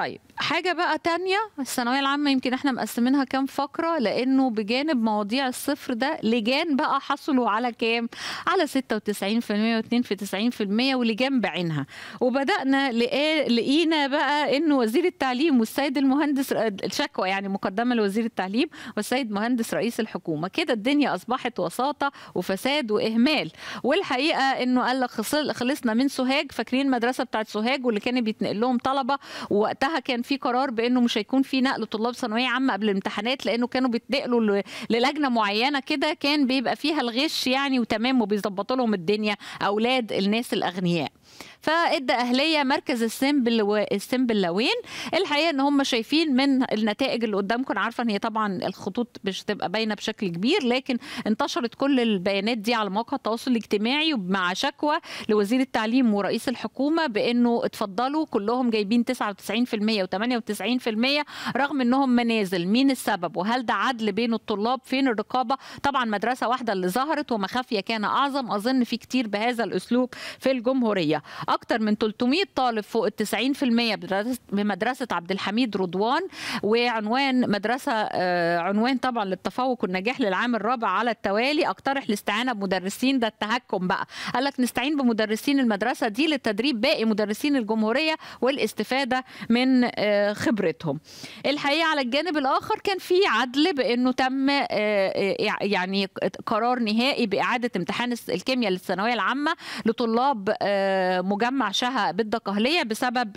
طيب حاجة بقى تانية الثانوية العامة يمكن احنا مقسمينها كام فقرة لأنه بجانب مواضيع الصفر ده لجان بقى حصلوا على كام؟ على 96% و2 في 90% ولجان بعينها وبدأنا لقينا بقى إنه وزير التعليم والسيد المهندس الشكوى يعني مقدمة لوزير التعليم والسيد مهندس رئيس الحكومة كده الدنيا أصبحت وساطة وفساد وإهمال والحقيقة إنه قال لك خلصنا من سوهاج فاكرين المدرسة بتاعت سوهاج واللي كان بيتنقل لهم طلبة ووقتها وقتها كان في قرار بانه مش هيكون في نقل طلاب ثانويه عامه قبل الامتحانات لانه كانوا بيتنقلوا للجنه معينه كده كان بيبقى فيها الغش يعني وتمام وبيظبطوا لهم الدنيا اولاد الناس الاغنياء فادى اهليه مركز السمبل والسمبل لوين الحقيقه ان هم شايفين من النتائج اللي قدامكم عارفه ان هي طبعا الخطوط مش تبقى باينه بشكل كبير لكن انتشرت كل البيانات دي على مواقع التواصل الاجتماعي ومع شكوى لوزير التعليم ورئيس الحكومه بانه اتفضلوا كلهم جايبين 99% و98% رغم انهم منازل مين السبب وهل ده عدل بين الطلاب فين الرقابه طبعا مدرسه واحده اللي ظهرت ومخافيه كان اعظم اظن في كتير بهذا الاسلوب في الجمهوريه اكتر من 300 طالب فوق ال 90% بمدرسه عبد الحميد رضوان وعنوان مدرسه آه، عنوان طبعا للتفوق والنجاح للعام الرابع على التوالي اقترح الاستعانه بمدرسين ده التهكم بقى قال لك نستعين بمدرسين المدرسه دي للتدريب باقي مدرسين الجمهوريه والاستفاده من من آه، خبرتهم الحقيقه على الجانب الاخر كان في عدل بانه تم آه، آه، يعني قرار نهائي باعاده امتحان الكيمياء للثانويه العامه لطلاب مجمع شها بالدقهليه بسبب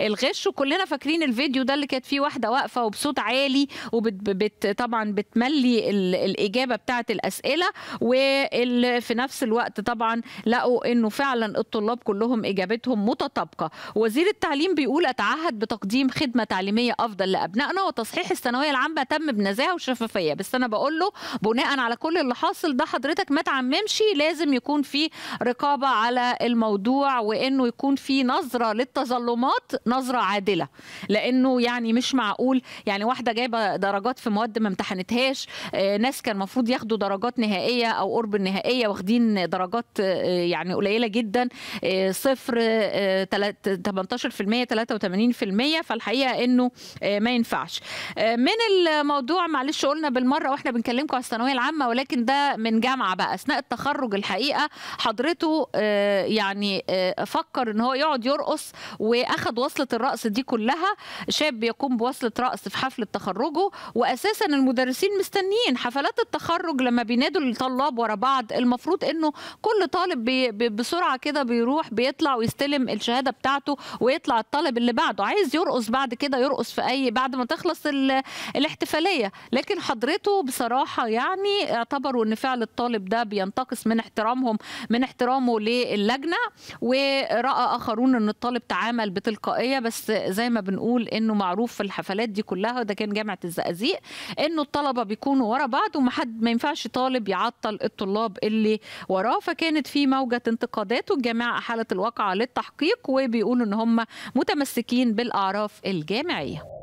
الغش وكلنا فاكرين الفيديو ده اللي كانت فيه واحده واقفه وبصوت عالي وبت طبعا بتملي الاجابه بتاعه الاسئله وفي نفس الوقت طبعا لقوا انه فعلا الطلاب كلهم اجابتهم متطابقه وزير التعليم بيقول اتعهد تعهد بتقديم خدمه تعليميه افضل لابنائنا وتصحيح الثانويه العامه تم بنزاهه وشفافيه بس انا بقول له بناء على كل اللي حاصل ده حضرتك ما تعممش لازم يكون في رقابه على الموضوع وانه يكون في نظره للتظلمات نظره عادله لانه يعني مش معقول يعني واحده جايبه درجات في مواد ما امتحنتهاش آه، ناس كان المفروض ياخدوا درجات نهائيه او قرب النهائيه واخدين درجات آه، يعني قليله جدا آه، صفر 18% 83 80% فالحقيقه انه آه، ما ينفعش آه، من الموضوع معلش قلنا بالمره واحنا بنكلمكم على الثانويه العامه ولكن ده من جامعه بقى اثناء التخرج الحقيقه حضرته آه، يعني فكر ان هو يقعد يرقص واخد وصله الرقص دي كلها شاب يقوم بوصله رقص في حفله تخرجه واساسا المدرسين مستنيين حفلات التخرج لما بينادوا الطلاب ورا بعض المفروض انه كل طالب بسرعه كده بيروح بيطلع ويستلم الشهاده بتاعته ويطلع الطالب اللي بعده بعده عايز يرقص بعد كده يرقص في اي بعد ما تخلص الاحتفاليه لكن حضرته بصراحه يعني اعتبروا ان فعل الطالب ده بينتقص من احترامهم من احترامه للجنه وراى اخرون ان الطالب تعامل بتلقائيه بس زي ما بنقول انه معروف في الحفلات دي كلها ده كان جامعه الزقازيق انه الطلبه بيكونوا ورا بعض ومحد ما ينفعش طالب يعطل الطلاب اللي وراه فكانت في موجه انتقادات والجامعه احالت الواقعه للتحقيق وبيقولوا ان هم متمسكين بالاعراف الجامعيه